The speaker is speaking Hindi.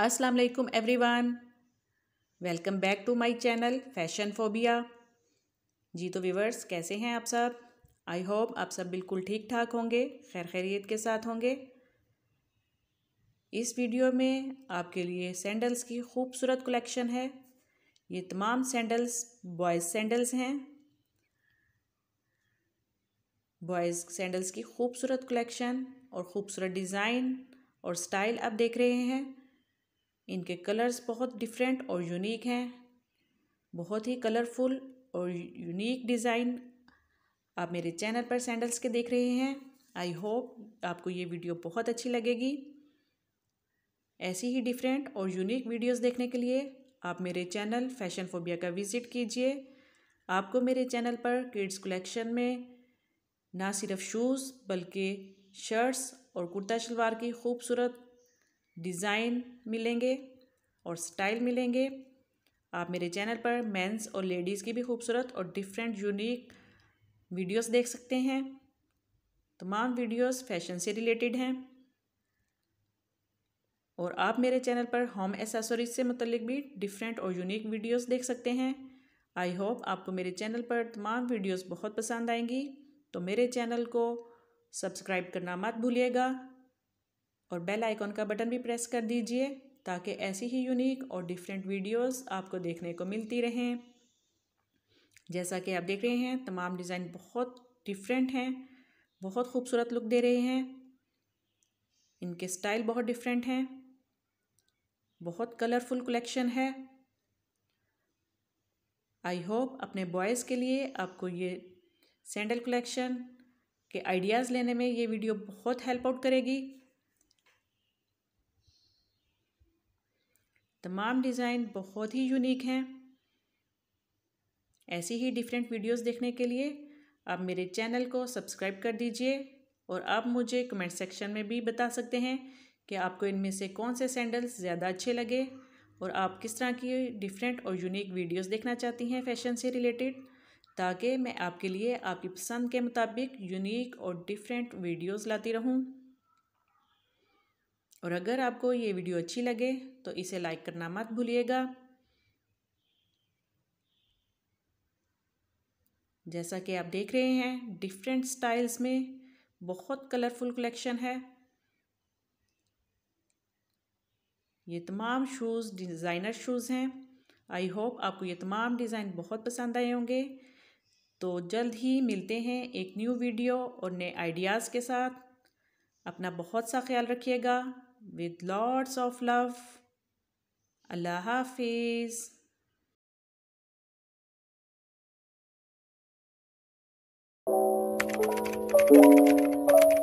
अस्सलाम वालेकुम everyone welcome back to my channel fashion phobia जी तो व्यूवर्स कैसे हैं आप सब आई होप आप सब बिल्कुल ठीक ठाक होंगे खैर खैरियत के साथ होंगे इस वीडियो में आपके लिए सैंडल्स की खूबसूरत कलेक्शन है ये तमाम सैंडल्स बॉयज़ सैंडल्स हैं बॉयज़ सैंडल्स की खूबसूरत कलेक्शन और ख़ूबसूरत डिज़ाइन और स्टाइल आप देख रहे हैं इनके कलर्स बहुत डिफरेंट और यूनिक हैं बहुत ही कलरफुल और यूनिक डिज़ाइन आप मेरे चैनल पर सैंडल्स के देख रहे हैं आई होप आपको ये वीडियो बहुत अच्छी लगेगी ऐसी ही डिफरेंट और यूनिक वीडियोस देखने के लिए आप मेरे चैनल फैशन फोबिया का विज़िट कीजिए आपको मेरे चैनल पर किड्स कलेक्शन में ना सिर्फ शूज़ बल्कि शर्ट्स और कुर्ता शलवार की खूबसूरत डिज़ाइन मिलेंगे और स्टाइल मिलेंगे आप मेरे चैनल पर मेंस और लेडीज़ की भी खूबसूरत और डिफरेंट यूनिक वीडियोस देख सकते हैं तमाम वीडियोस फैशन से रिलेटेड हैं और आप मेरे चैनल पर होम एसेसरीज से मतलब भी डिफरेंट और यूनिक वीडियोस देख सकते हैं आई होप आपको मेरे चैनल पर तमाम वीडियोस बहुत पसंद आएंगी तो मेरे चैनल को सब्सक्राइब करना मत भूलिएगा और बेल आइकॉन का बटन भी प्रेस कर दीजिए ताकि ऐसी ही यूनिक और डिफरेंट वीडियोस आपको देखने को मिलती रहें जैसा कि आप देख रहे हैं तमाम डिज़ाइन बहुत डिफरेंट हैं बहुत खूबसूरत लुक दे रहे हैं इनके स्टाइल बहुत डिफरेंट हैं बहुत कलरफुल कलेक्शन है आई होप अपने बॉयज़ के लिए आपको ये सैंडल कलेक्शन के आइडियाज़ लेने में ये वीडियो बहुत हेल्प आउट करेगी तमाम डिज़ाइन बहुत ही यूनिक हैं ऐसी ही डिफरेंट वीडियोस देखने के लिए आप मेरे चैनल को सब्सक्राइब कर दीजिए और आप मुझे कमेंट सेक्शन में भी बता सकते हैं कि आपको इनमें से कौन से सैंडल्स ज़्यादा अच्छे लगे और आप किस तरह की डिफरेंट और यूनिक वीडियोस देखना चाहती हैं फैशन से रिलेटेड ताकि मैं आपके लिए आपकी पसंद के मुताबिक यूनिक और डिफरेंट वीडियोज़ लाती रहूँ और अगर आपको ये वीडियो अच्छी लगे तो इसे लाइक करना मत भूलिएगा जैसा कि आप देख रहे हैं डिफरेंट स्टाइल्स में बहुत कलरफुल कलेक्शन है ये तमाम शूज़ डिज़ाइनर शूज़ हैं आई होप आपको ये तमाम डिज़ाइन बहुत पसंद आए होंगे तो जल्द ही मिलते हैं एक न्यू वीडियो और नए आइडियाज़ के साथ अपना बहुत सा ख्याल रखिएगा with lots of love. Allah Hafiz. Thank you.